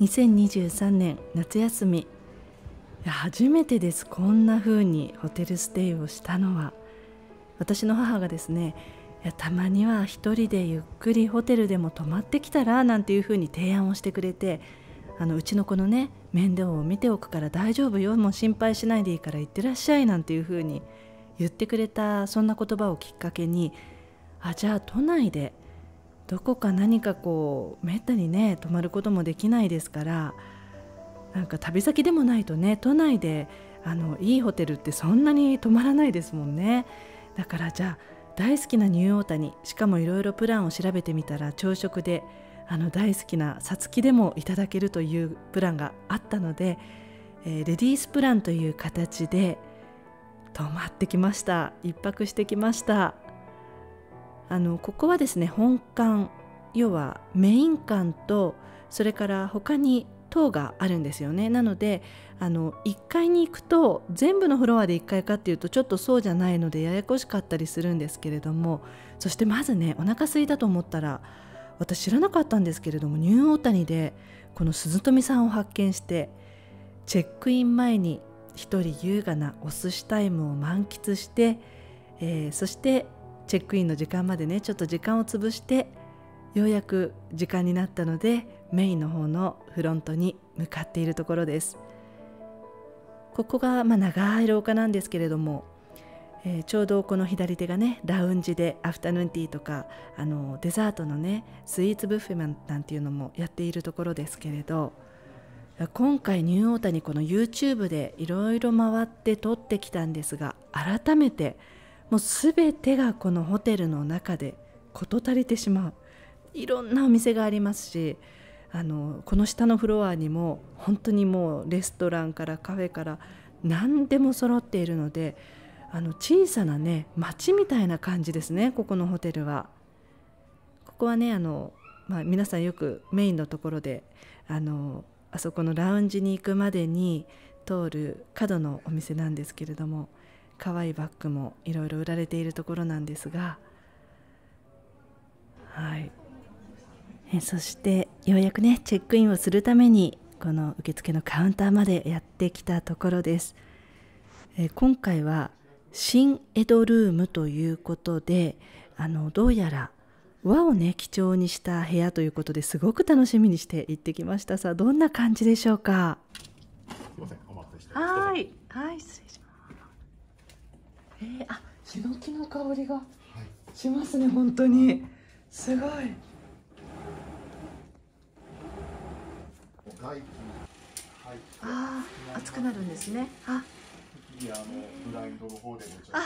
2023年夏休み初めてですこんな風にホテルステイをしたのは私の母がですねいやたまには一人でゆっくりホテルでも泊まってきたらなんていう風に提案をしてくれてあのうちの子のね面倒を見ておくから大丈夫よもう心配しないでいいから行ってらっしゃいなんていう風に言ってくれたそんな言葉をきっかけにあじゃあ都内でどこか何かこうめったにね泊まることもできないですからなんか旅先でもないとね都内であのいいホテルってそんなに泊まらないですもんねだからじゃあ大好きなニューオータニしかもいろいろプランを調べてみたら朝食であの大好きなさつきでもいただけるというプランがあったので、えー、レディースプランという形で泊まってきました一泊してきました。あのここはですね本館要はメイン館とそれから他に塔があるんですよねなのであの1階に行くと全部のフロアで1階かっていうとちょっとそうじゃないのでややこしかったりするんですけれどもそしてまずねお腹すいたと思ったら私知らなかったんですけれどもニューオータニでこの鈴富さんを発見してチェックイン前に一人優雅なお寿司タイムを満喫して、えー、そしてチェックインの時間までねちょっと時間を潰してようやく時間になったのでメインの方のフロントに向かっているところですここがまあ長い廊下なんですけれども、えー、ちょうどこの左手がねラウンジでアフタヌーンティーとかあのデザートのねスイーツブッフェなんていうのもやっているところですけれど今回ニューオータニこの YouTube でいろいろ回って撮ってきたんですが改めてもう全てがこのホテルの中で事足りてしまういろんなお店がありますしあのこの下のフロアにも本当にもうレストランからカフェから何でも揃っているのであの小さなね町みたいな感じですねここのホテルは。ここはねあの、まあ、皆さんよくメインのところであのあそこのラウンジに行くまでに通る角のお店なんですけれども可愛いバッグもいろいろ売られているところなんですがはいえそしてようやくねチェックインをするためにこの受付のカウンターまでやってきたところですえ今回は新江戸ルームということであのどうやら和をね基調にした部屋ということですごく楽しみにして行ってきましたさあどんな感じでしょうかすいませんお待たせしてはいはい失礼しますえー、あヒノキの香りがしますね、はい、本当にすごい外気入あ熱くなるんですねあ次あのブラインドの方でもちょ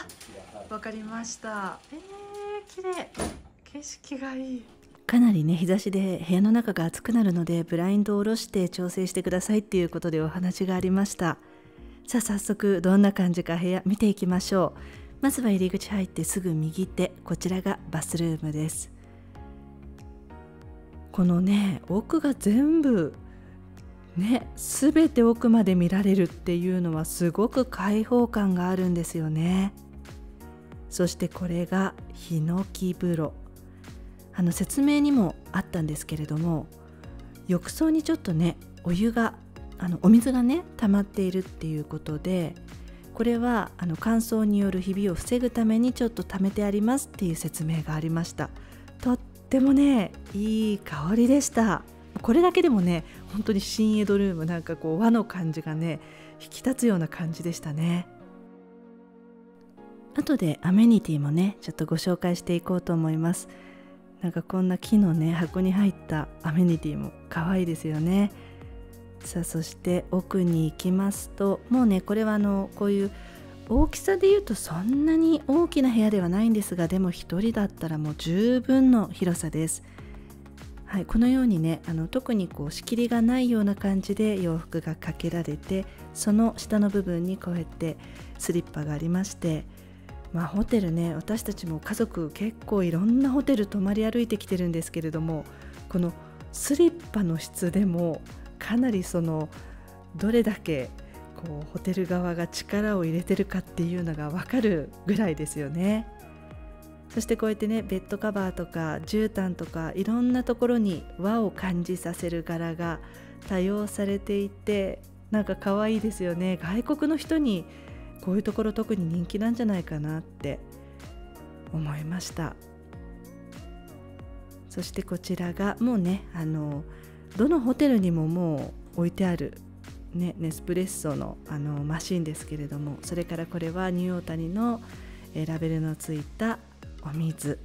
っとわかりましたえー、綺麗景色がいいかなりね日差しで部屋の中が暑くなるのでブラインドを下ろして調整してくださいっていうことでお話がありましたさあ早速どんな感じか部屋見ていきましょうまずは入り口入ってすぐ右手こちらがバスルームですこのね奥が全部ね全て奥まで見られるっていうのはすごく開放感があるんですよねそしてこれがヒノキ風呂あの説明にもあったんですけれども浴槽にちょっとねお湯があのお水がね溜まっているっていうことでこれはあの乾燥によるひびを防ぐためにちょっと溜めてありますっていう説明がありましたとってもねいい香りでしたこれだけでもね本当に新エドルームなんかこう和の感じがね引き立つような感じでしたね後でアメニティもねちょっとご紹介していこうと思いますなんかこんな木のね箱に入ったアメニティも可愛いですよねさあそして奥に行きますともうねこれはあのこういう大きさで言うとそんなに大きな部屋ではないんですがでも1人だったらもう十分の広さです。はい、このようにねあの特にこう仕切りがないような感じで洋服がかけられてその下の部分にこうやってスリッパがありまして、まあ、ホテルね私たちも家族結構いろんなホテル泊まり歩いてきてるんですけれどもこのスリッパの質でもかなりそのどれだけこうホテル側が力を入れてるかっていうのが分かるぐらいですよね。そしてこうやってねベッドカバーとか絨毯とかいろんなところに和を感じさせる柄が多用されていてなんか可愛いですよね外国の人にこういうところ特に人気なんじゃないかなって思いましたそしてこちらがもうねあのどのホテルにももう置いてある、ね、ネスプレッソのあのマシンですけれどもそれからこれはニューオータニのラベルのついたお水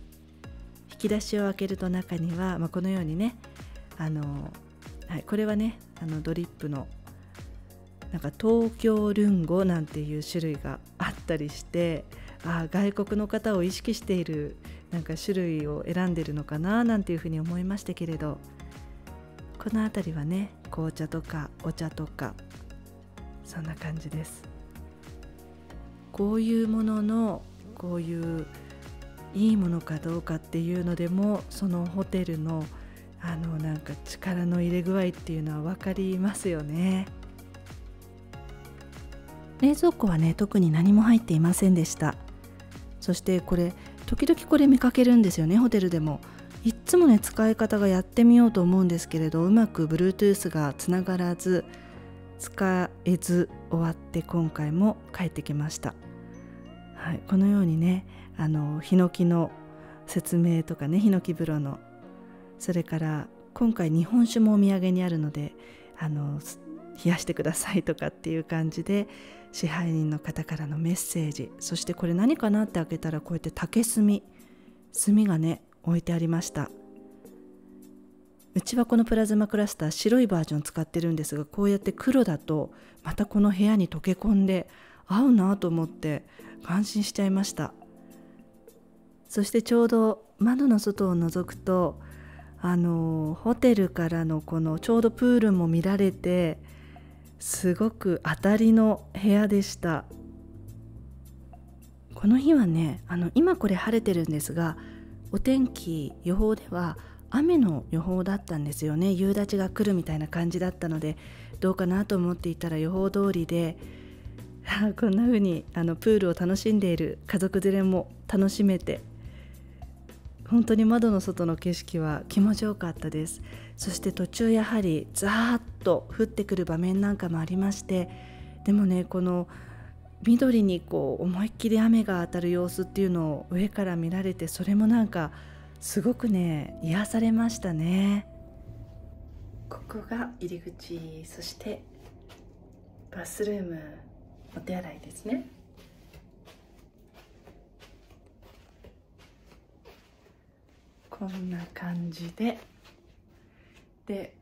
引き出しを開けると中には、まあ、このようにねあの、はい、これはねあのドリップのなんか東京ルンゴなんていう種類があったりしてあ外国の方を意識しているなんか種類を選んでるのかななんていうふうに思いましたけれどこの辺りはね紅茶とかお茶とかそんな感じですこういうもののこういういいものかどうかっていうのでもそのホテルのあのなんか力の入れ具合っていうのは分かりますよね冷蔵庫はね特に何も入っていませんでしたそしてこれ時々これ見かけるんですよねホテルでもつもね使い方がやってみようと思うんですけれどうまく Bluetooth がつながらず使えず終わって今回も帰ってきました、はい、このようにねあのヒノキの説明とかねヒノキ風呂のそれから今回日本酒もお土産にあるのであの冷やしてくださいとかっていう感じで支配人の方からのメッセージそしてこれ何かなって開けたらこうやって竹炭炭がね置いてありましたうちはこのプラズマクラスター白いバージョン使ってるんですがこうやって黒だとまたこの部屋に溶け込んで合うなと思って感心しちゃいましたそしてちょうど窓の外を覗くとあのホテルからのこのちょうどプールも見られてすごく当たりの部屋でしたこの日はねあの今これ晴れてるんですがお天気予報では雨の予報だったんですよね夕立が来るみたいな感じだったのでどうかなと思っていたら予報通りで こんな風にあにプールを楽しんでいる家族連れも楽しめて本当に窓の外の景色は気持ちよかったですそして途中やはりザーッと降ってくる場面なんかもありましてでもねこの緑にこう思いっきり雨が当たる様子っていうのを上から見られてそれもなんかすごくね癒されましたねここが入り口そしてバスルームお手洗いですねこんな感じでで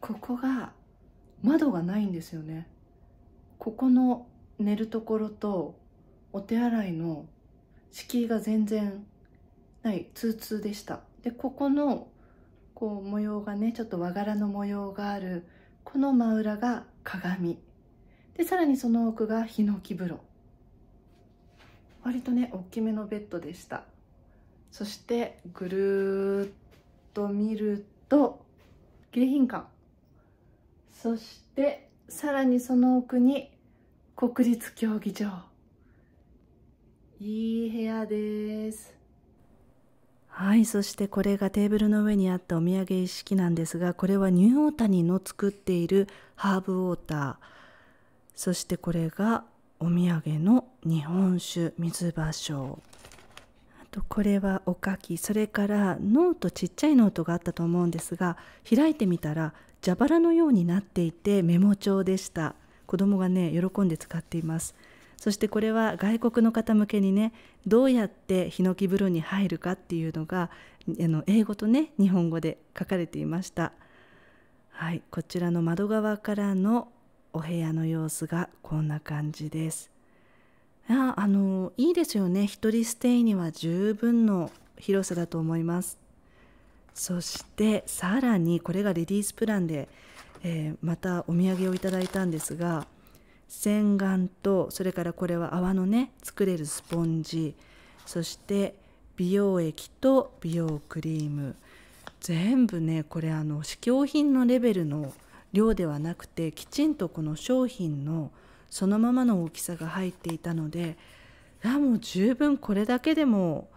ここが窓がないんですよねここの寝るところとお手洗いの敷居が全然はい通通でしたでここのこう模様がねちょっと和柄の模様があるこの真裏が鏡でさらにその奥がヒノキ風呂割とね大きめのベッドでしたそしてぐるーっと見ると迎賓館そしてさらにその奥に国立競技場いい部屋ですはいそしてこれがテーブルの上にあったお土産一式なんですがこれはニューオータニの作っているハーブウォーターそしてこれがお土産の日本酒水芭蕉あとこれはおかきそれからノートちっちゃいノートがあったと思うんですが開いてみたら蛇腹のようになっていてメモ帳でした子供がね喜んで使っていますそしてこれは外国の方向けにねどうやってヒノキ風呂に入るかっていうのがあの英語とね日本語で書かれていました。はい、こちらの窓側からのお部屋の様子がこんな感じです。ああのいいですよね一人ステイには十分の広さだと思います。そしてさらにこれがレディースプランで、えー、またお土産をいただいたんですが洗顔とそれからこれは泡のね作れるスポンジそして美容液と美容クリーム全部ねこれあの試供品のレベルの量ではなくてきちんとこの商品のそのままの大きさが入っていたのでいやもう十分これだけでも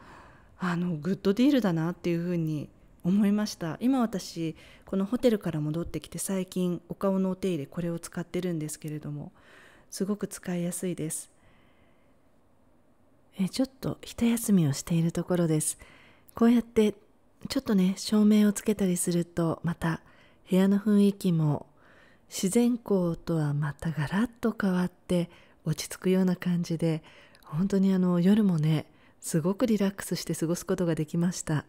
あのグッドディールだなっていうふうに思いました今私このホテルから戻ってきて最近お顔のお手入れこれを使ってるんですけれどもすごく使いやすいですえちょっと一休みをしているところですこうやってちょっとね照明をつけたりするとまた部屋の雰囲気も自然光とはまたガラッと変わって落ち着くような感じで本当にあの夜もねすごくリラックスして過ごすことができました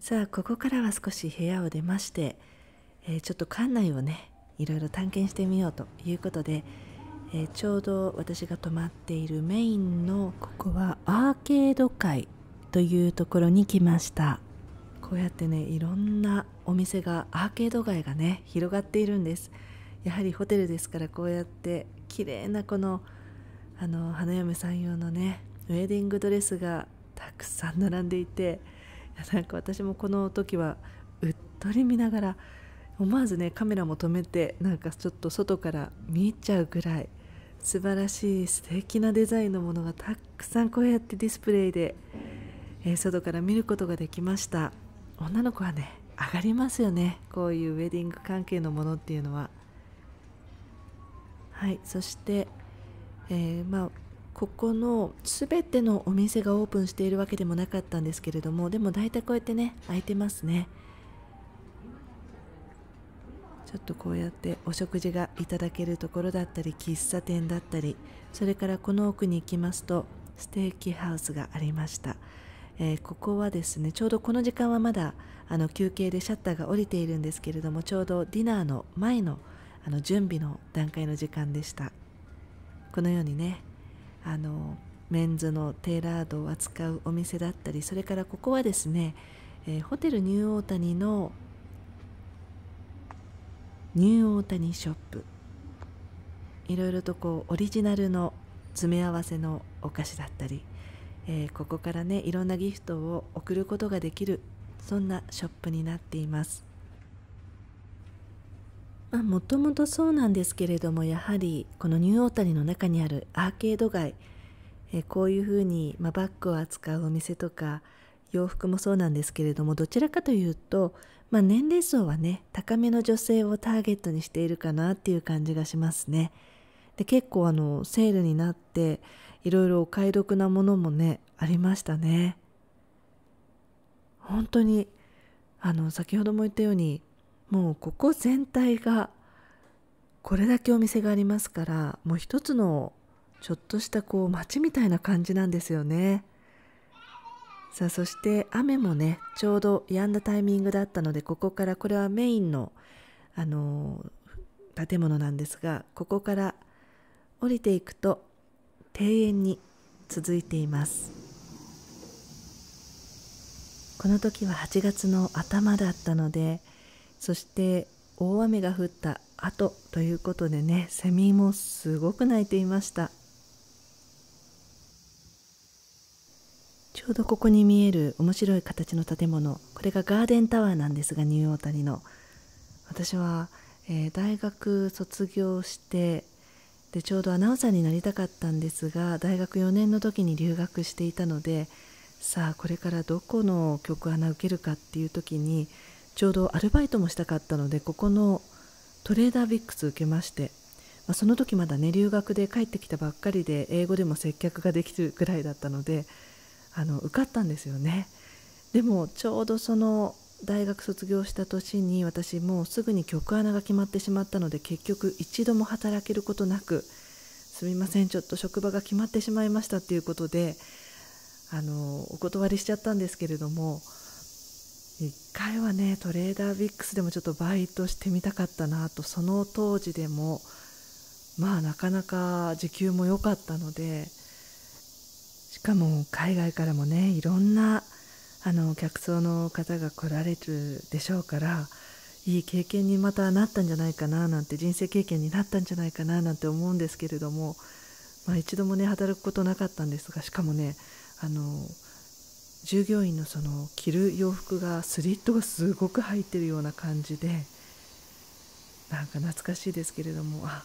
さあここからは少し部屋を出まして、えー、ちょっと館内をねいろいろ探検してみようということで、えー、ちょうど私が泊まっているメインのここはアーケード街というところに来ましたこうやってねいろんなお店がアーケード街がね広がっているんですやはりホテルですからこうやって綺麗なこのあの花嫁さん用のねウェディングドレスがたくさん並んでいてなんか私もこの時はうっとり見ながら思わずねカメラも止めてなんかちょっと外から見えちゃうぐらい素晴らしい素敵なデザインのものがたくさんこうやってディスプレイで、えー、外から見ることができました女の子はね上がりますよねこういうウェディング関係のものっていうのははいそして、えー、まあここの全てのお店がオープンしているわけでもなかったんですけれどもでも大体こうやってね開いてますねょっとこうやってお食事がいただけるところだったり喫茶店だったりそれからこの奥に行きますとステーキハウスがありました、えー、ここはですねちょうどこの時間はまだあの休憩でシャッターが下りているんですけれどもちょうどディナーの前のあの準備の段階の時間でしたこのようにねあのメンズのテーラードを扱うお店だったりそれからここはですね、えー、ホテルニューオータニのニューオータニショップいろいろとこうオリジナルの詰め合わせのお菓子だったり、えー、ここからねいろんなギフトを送ることができるそんなショップになっています。まあ、もともとそうなんですけれどもやはりこのニューオータニの中にあるアーケード街、えこういうふうに、まあ、バッグを扱うお店とか洋服もそうなんですけれどもどちらかというとまあ、年齢層はね高めの女性をターゲットにしているかなっていう感じがしますね。で結構あのセールになっていろいろお買い得なものもねありましたね。本当にあの先ほども言ったようにもうここ全体がこれだけお店がありますからもう一つのちょっとしたこう街みたいな感じなんですよね。さあそして雨もねちょうど止んだタイミングだったのでここからこれはメインの、あのー、建物なんですがここから降りていくと庭園に続いていますこの時は8月の頭だったのでそして大雨が降った後ということでねセミもすごく鳴いていました。ちょうどここに見える面白い形の建物これがガーデンタワーなんですがニューオータニの私は、えー、大学卒業してでちょうどアナウンサーになりたかったんですが大学4年の時に留学していたのでさあこれからどこの曲アナ受けるかっていう時にちょうどアルバイトもしたかったのでここのトレーダービックス受けまして、まあ、その時まだね留学で帰ってきたばっかりで英語でも接客ができるぐらいだったので。あの受かったんですよねでもちょうどその大学卒業した年に私もうすぐに局アナが決まってしまったので結局一度も働けることなくすみませんちょっと職場が決まってしまいましたっていうことであのお断りしちゃったんですけれども1回はねトレーダービックスでもちょっとバイトしてみたかったなとその当時でもまあなかなか時給も良かったのでかも海外からもねいろんなあの客層の方が来られるでしょうからいい経験にまたなったんじゃないかななんて人生経験になったんじゃないかななんて思うんですけれども、まあ、一度もね働くことなかったんですがしかもねあの従業員のその着る洋服がスリットがすごく入ってるような感じでなんか懐かしいですけれどもあ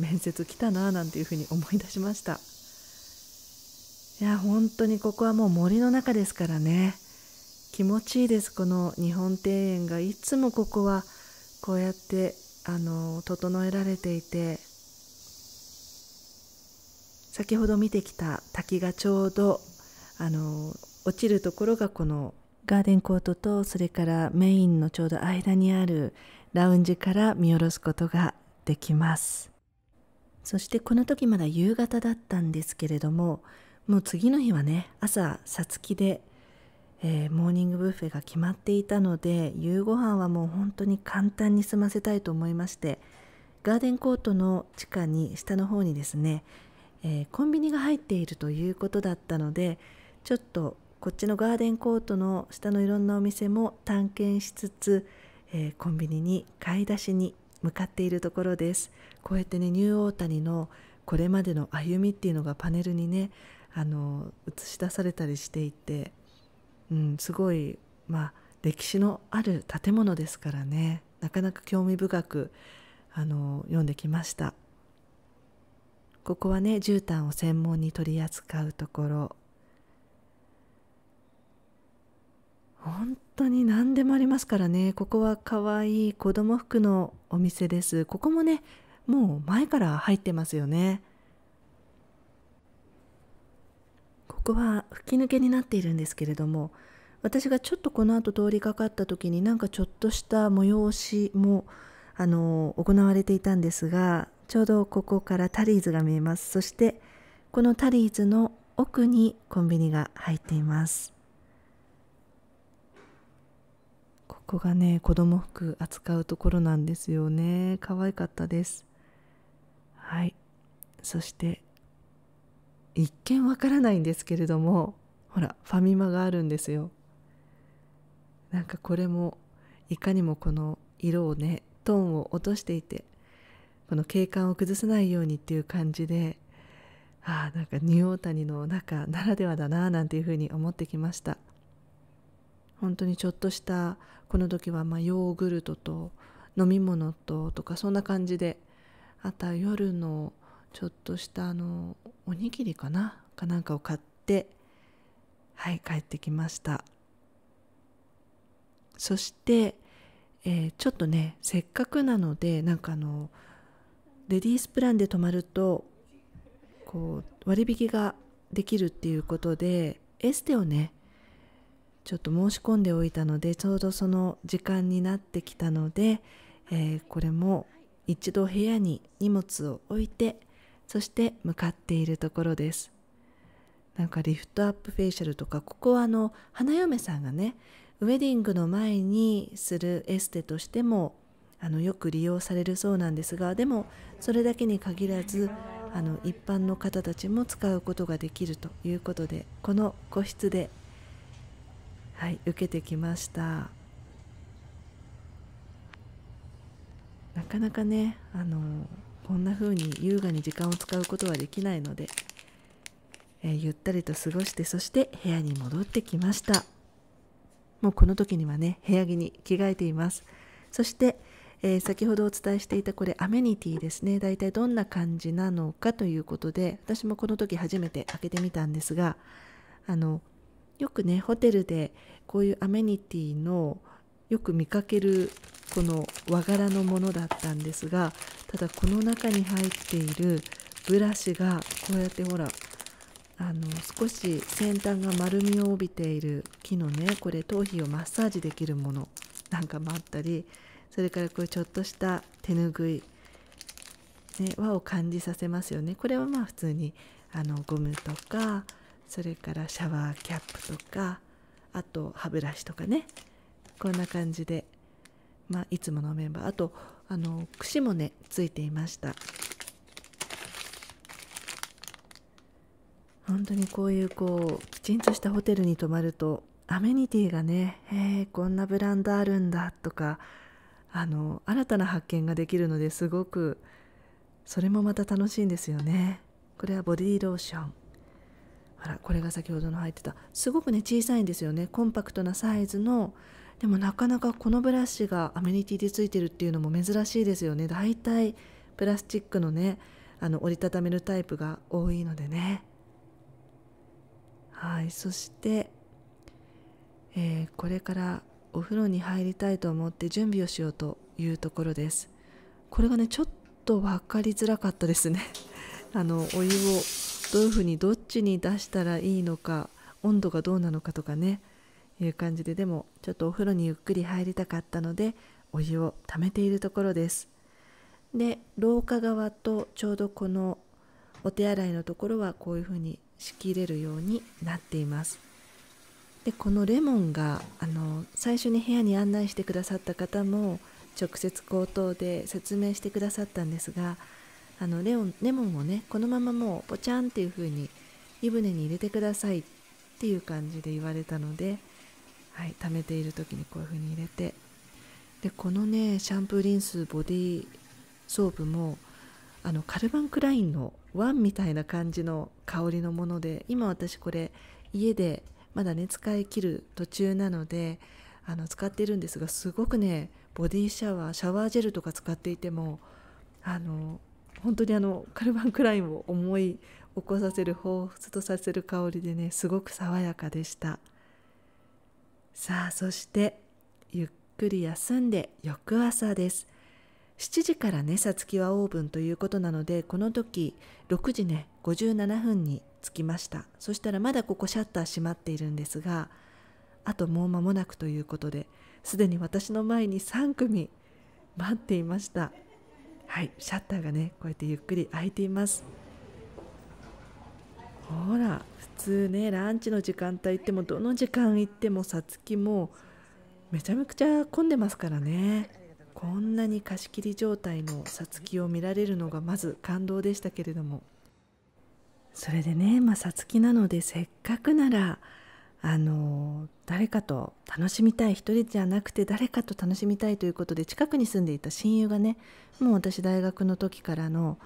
面接来たななんていうふうに思い出しました。いや本当にここはもう森の中ですからね気持ちいいですこの日本庭園がいつもここはこうやってあの整えられていて先ほど見てきた滝がちょうどあの落ちるところがこのガーデンコートとそれからメインのちょうど間にあるラウンジから見下ろすことができますそしてこの時まだ夕方だったんですけれどももう次の日はね朝さつきで、えー、モーニングブッフェが決まっていたので夕ご飯はもう本当に簡単に済ませたいと思いましてガーデンコートの地下に下の方にですね、えー、コンビニが入っているということだったのでちょっとこっちのガーデンコートの下のいろんなお店も探検しつつ、えー、コンビニに買い出しに向かっているところですこうやってねニューオータニのこれまでの歩みっていうのがパネルにねあの映し出されたりしていて、うん、すごい、まあ、歴史のある建物ですからねなかなか興味深くあの読んできましたここはね絨毯を専門に取り扱うところ本当に何でもありますからねここはかわいい子供服のお店ですここもねもう前から入ってますよねここは吹き抜けになっているんですけれども私がちょっとこの後通りかかった時になんかちょっとした催しもあの行われていたんですがちょうどここからタリーズが見えますそしてこのタリーズの奥にコンビニが入っていますここがね子供服扱うところなんですよね可愛かったですはいそして一見わからないんですけれどもほらファミマがあるんですよなんかこれもいかにもこの色をねトーンを落としていてこの景観を崩さないようにっていう感じでああなんかニューオータニの中ならではだななんていうふうに思ってきました本当にちょっとしたこの時はまヨーグルトと飲み物ととかそんな感じであとは夜のちょっとしたあのおにぎりかなかなんかを買ってはい帰ってきましたそして、えー、ちょっとねせっかくなのでなんかあのレディースプランで泊まるとこう割引ができるっていうことでエステをねちょっと申し込んでおいたのでちょうどその時間になってきたので、えー、これも一度部屋に荷物を置いてそして向かっているところですなんかリフトアップフェイシャルとかここはあの花嫁さんがねウェディングの前にするエステとしてもあのよく利用されるそうなんですがでもそれだけに限らずあの一般の方たちも使うことができるということでこの個室で、はい、受けてきましたなかなかねあのこんな風に優雅に時間を使うことはできないので、えー、ゆったりと過ごしてそして部屋に戻ってきましたもうこの時にはね部屋着に着替えていますそして、えー、先ほどお伝えしていたこれアメニティですね大体どんな感じなのかということで私もこの時初めて開けてみたんですがあのよくねホテルでこういうアメニティのよく見かけるこの和柄のものだったんですがただこの中に入っているブラシがこうやってほらあの少し先端が丸みを帯びている木のねこれ頭皮をマッサージできるものなんかもあったりそれからこれちょっとした手ぬぐい、ね、和を感じさせますよねこれはまあ普通にあのゴムとかそれからシャワーキャップとかあと歯ブラシとかねこんな感じで、まあ、いつものメンバーあとあの串もねついていました本当にこういうこうきちんとしたホテルに泊まるとアメニティがね「へえこんなブランドあるんだ」とかあの新たな発見ができるのですごくそれもまた楽しいんですよねこれはボディローションほらこれが先ほどの入ってたすごくね小さいんですよねコンパクトなサイズのでもなかなかこのブラシがアメニティでついてるっていうのも珍しいですよねだいたいプラスチックのねあの折りたためるタイプが多いのでねはいそして、えー、これからお風呂に入りたいと思って準備をしようというところですこれがねちょっと分かりづらかったですね あのお湯をどういうふうにどっちに出したらいいのか温度がどうなのかとかねいう感じででもちょっとお風呂にゆっくり入りたかったのでお湯を溜めているところですで廊下側とちょうどこのお手洗いのところはこういうふうに仕切れるようになっていますでこのレモンがあの最初に部屋に案内してくださった方も直接口頭で説明してくださったんですがあのレオンレモンをねこのままもうポチャンっていう風に湯船に入れてくださいっていう感じで言われたのではい溜めている時にこういう風に入れてでこのねシャンプーリンスボディーソープもあのカルバンクラインのワンみたいな感じの香りのもので今私これ家でまだね使い切る途中なのであの使ってるんですがすごくねボディシャワーシャワージェルとか使っていてもあの本当にあのカルバンクラインを思い起こさせる彷彿とさせる香りでねすごく爽やかでした。さあそしてゆっくり休んで翌朝です7時からねさつきはオーブンということなのでこの時6時ね57分に着きましたそしたらまだここシャッター閉まっているんですがあともう間もなくということですでに私の前に3組待っていましたはいシャッターがねこうやってゆっくり開いていますほら普通ねランチの時間帯行ってもどの時間行ってもさつきもめちゃめちゃ混んでますからねこんなに貸し切り状態のさつきを見られるのがまず感動でしたけれどもそれでねまあさつきなのでせっかくならあの誰かと楽しみたい一人じゃなくて誰かと楽しみたいということで近くに住んでいた親友がねもう私大学の時からの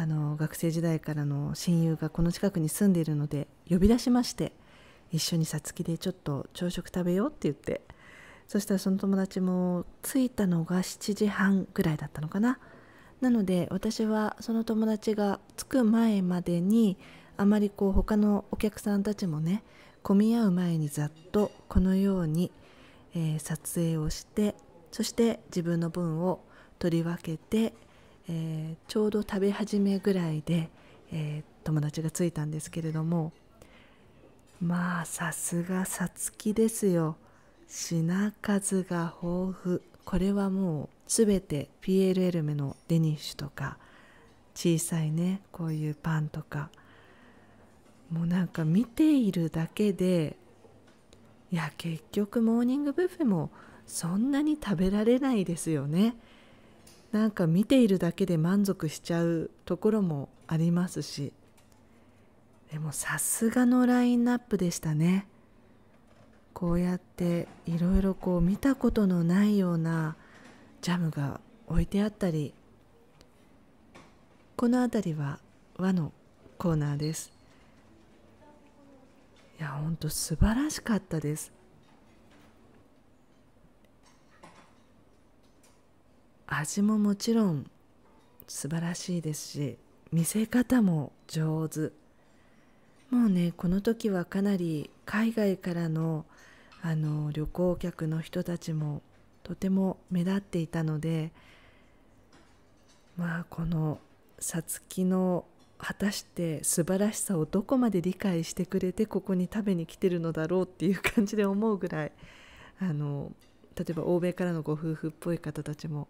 あの学生時代からの親友がこの近くに住んでいるので呼び出しまして一緒にさつきでちょっと朝食食べようって言ってそしたらその友達も着いたのが7時半ぐらいだったのかななので私はその友達が着く前までにあまりこう他のお客さんたちもね混み合う前にざっとこのように、えー、撮影をしてそして自分の分を取り分けてえー、ちょうど食べ始めぐらいで、えー、友達がついたんですけれどもまあさすがさつきですよ品数が豊富これはもう全て PLL メのデニッシュとか小さいねこういうパンとかもうなんか見ているだけでいや結局モーニングブッフェもそんなに食べられないですよね。なんか見ているだけで満足しちゃうところもありますしでもさすがのラインナップでしたねこうやっていろいろこう見たことのないようなジャムが置いてあったりこの辺りは和のコーナーですいやほんと素晴らしかったです味ももちろん素晴らしいですし見せ方も上手もうねこの時はかなり海外からのあの旅行客の人たちもとても目立っていたのでまあこのさつきの果たして素晴らしさをどこまで理解してくれてここに食べに来てるのだろうっていう感じで思うぐらいあの例えば欧米からのご夫婦っぽい方たちも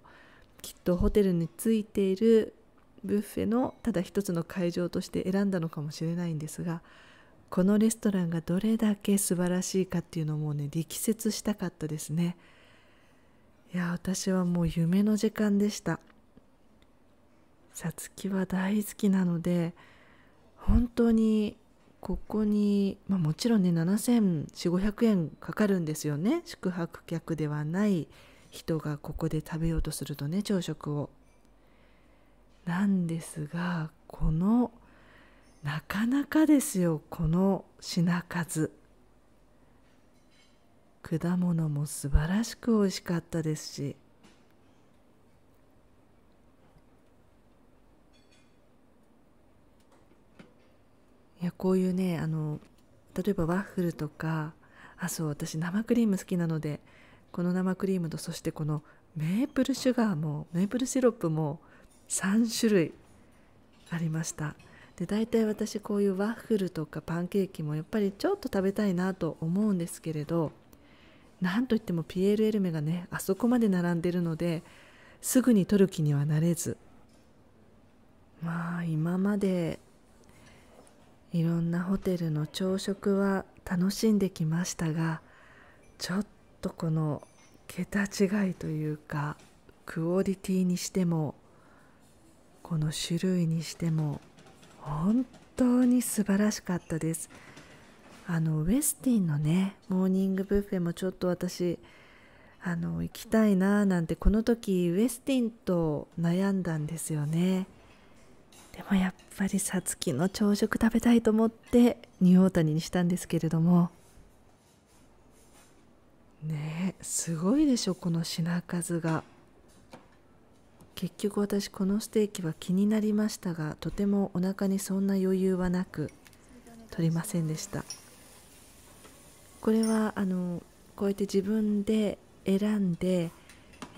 きっとホテルについているブッフェのただ一つの会場として選んだのかもしれないんですがこのレストランがどれだけ素晴らしいかっていうのをもうね力説したかったですねいや私はもう夢の時間でしたさつきは大好きなので本当にここに、まあ、もちろんね7 4 5 0 0円かかるんですよね宿泊客ではない人がここで食べようとするとね朝食を。なんですがこのなかなかですよこの品数果物も素晴らしく美味しかったですしいやこういうねあの例えばワッフルとかあそう私生クリーム好きなのでこの生クリームとそしてこのメープルシュガーもメープルシロップも3種類ありましたで大体私こういうワッフルとかパンケーキもやっぱりちょっと食べたいなと思うんですけれどなんといってもピエール・エルメがねあそこまで並んでるのですぐに取る気にはなれずまあ今までいろんなホテルの朝食は楽しんできましたがちょっとこの桁違いというかクオリティにしてもこの種類にしても本当に素晴らしかったですあのウェスティンのねモーニングブッフェもちょっと私あの行きたいななんてこの時ウェスティンと悩んだんですよねでもやっぱりさつきの朝食食べたいと思ってニューオータニにしたんですけれどもすごいでしょこの品数が結局私このステーキは気になりましたがとてもお腹にそんな余裕はなく取りませんでしたこれはあのこうやって自分で選んで、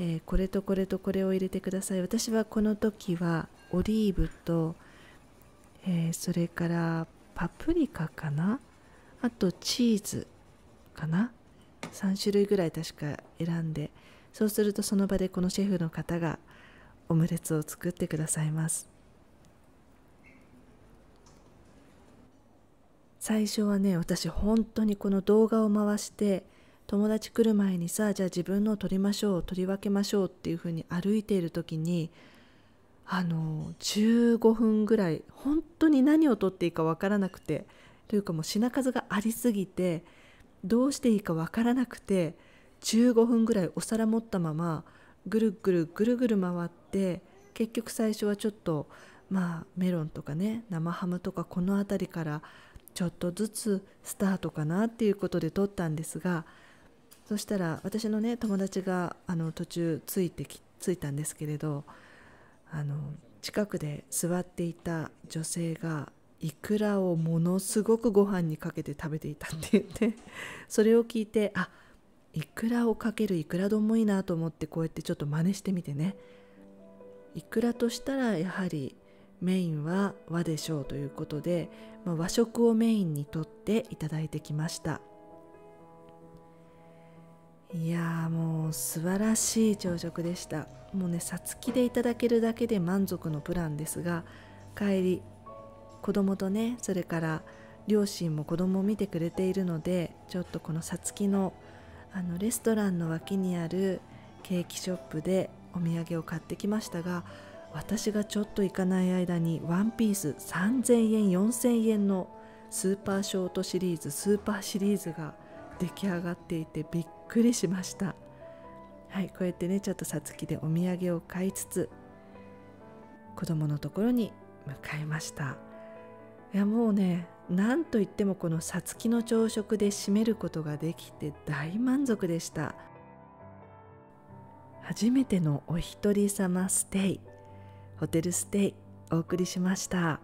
えー、これとこれとこれを入れてください私はこの時はオリーブと、えー、それからパプリカかなあとチーズかな3種類ぐらい確か選んでそうするとその場でこのシェフの方がオムレツを作ってくださいます最初はね私本当にこの動画を回して友達来る前にさじゃあ自分のを取りましょう取り分けましょうっていうふうに歩いている時にあの15分ぐらい本当に何を取っていいか分からなくてというかもう品数がありすぎてどうしていいかわからなくて15分ぐらいお皿持ったままぐるぐるぐるぐる回って結局最初はちょっとまあメロンとかね生ハムとかこの辺りからちょっとずつスタートかなっていうことで撮ったんですがそしたら私のね友達があの途中ついてきついたんですけれどあの近くで座っていた女性がいくらをものすごくご飯にかけて食べていたって言ってそれを聞いてあいくらをかけるいくら丼もいいなと思ってこうやってちょっと真似してみてねいくらとしたらやはりメインは和でしょうということで、まあ、和食をメインにとっていただいてきましたいやもう素晴らしい朝食でしたもうねさつきでいただけるだけで満足のプランですが帰り子供とねそれから両親も子供を見てくれているのでちょっとこのさつきのあのレストランの脇にあるケーキショップでお土産を買ってきましたが私がちょっと行かない間にワンピース3000円4000円のスーパーショートシリーズスーパーシリーズが出来上がっていてびっくりしましたはいこうやってねちょっとさつきでお土産を買いつつ子供のところに向かいました。いやもうねなんといってもこのさつきの朝食で締めることができて大満足でした初めてのお一人様ステイホテルステイお送りしました。